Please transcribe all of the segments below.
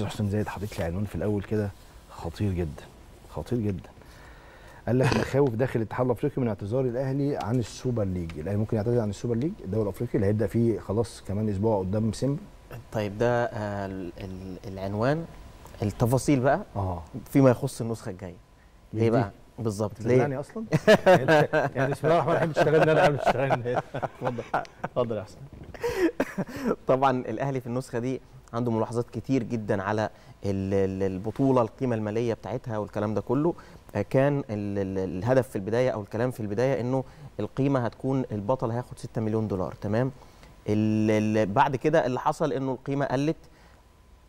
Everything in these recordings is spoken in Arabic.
الاستاذ حسام زايد حاطط لي عنوان في الاول كده خطير جدا خطير جدا قال لك مخاوف داخل الاتحاد الافريقي من اعتذار الاهلي عن السوبر ليج الاهلي ممكن يعتذر عن السوبر ليج الدوري الافريقي اللي هيبدا فيه خلاص كمان اسبوع قدام سيمبا طيب ده آه العنوان التفاصيل بقى اه فيما يخص النسخه الجايه ايه بقى بالظبط ليه يعني اصلا يعني بسم الله الرحمن الرحيم اشتغلنا انا قبل اشتغلنا اتفضل اتفضل يا حسن طبعا الاهلي في النسخه دي عنده ملاحظات كتير جدا على البطوله القيمه الماليه بتاعتها والكلام ده كله آه، كان الهدف في البدايه او الكلام في البدايه انه القيمه هتكون البطل هياخد 6 مليون دولار تمام بعد كده اللي حصل انه القيمه قلت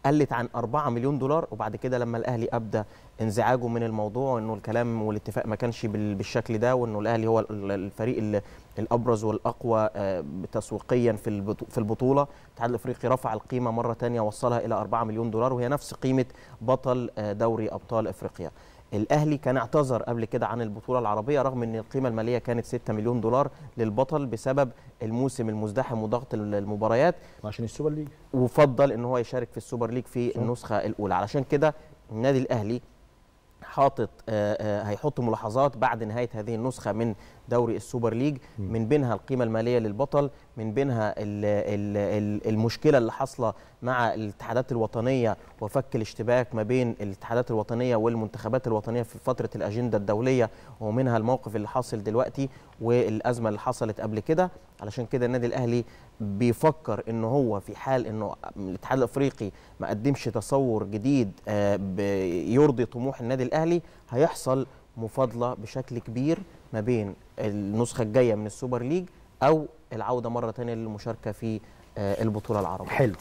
قلت عن 4 مليون دولار وبعد كده لما الاهلي ابدى انزعاجه من الموضوع وانه الكلام والاتفاق ما كانش بالشكل ده وانه الاهلي هو الفريق الابرز والاقوى آه، تسويقيا في في البطوله الاتحاد الافريقي رفع القيمه مره ثانيه وصلها الى 4 مليون دولار وهي نفس قيمه بطل آه، دوري ابطال افريقيا الاهلي كان اعتذر قبل كده عن البطوله العربيه رغم ان القيمه الماليه كانت 6 مليون دولار للبطل بسبب الموسم المزدحم وضغط المباريات عشان السوبر ليج وفضل ان هو يشارك في السوبر ليج في النسخه الاولى علشان كده النادي الاهلي حاطط آه، آه، هيحط ملاحظات بعد نهايه هذه النسخه من دوري السوبر ليج من بينها القيمه الماليه للبطل من بينها المشكله اللي حاصله مع الاتحادات الوطنيه وفك الاشتباك ما بين الاتحادات الوطنيه والمنتخبات الوطنيه في فتره الاجنده الدوليه ومنها الموقف اللي حاصل دلوقتي والازمه اللي حصلت قبل كده علشان كده النادي الاهلي بيفكر ان هو في حال انه الاتحاد الافريقي ما قدمش تصور جديد آه، يرضي طموح النادي الاهلي هيحصل مفاضله بشكل كبير ما بين النسخه الجايه من السوبر ليج او العوده مره ثانيه للمشاركه في آه، البطوله العربيه حلو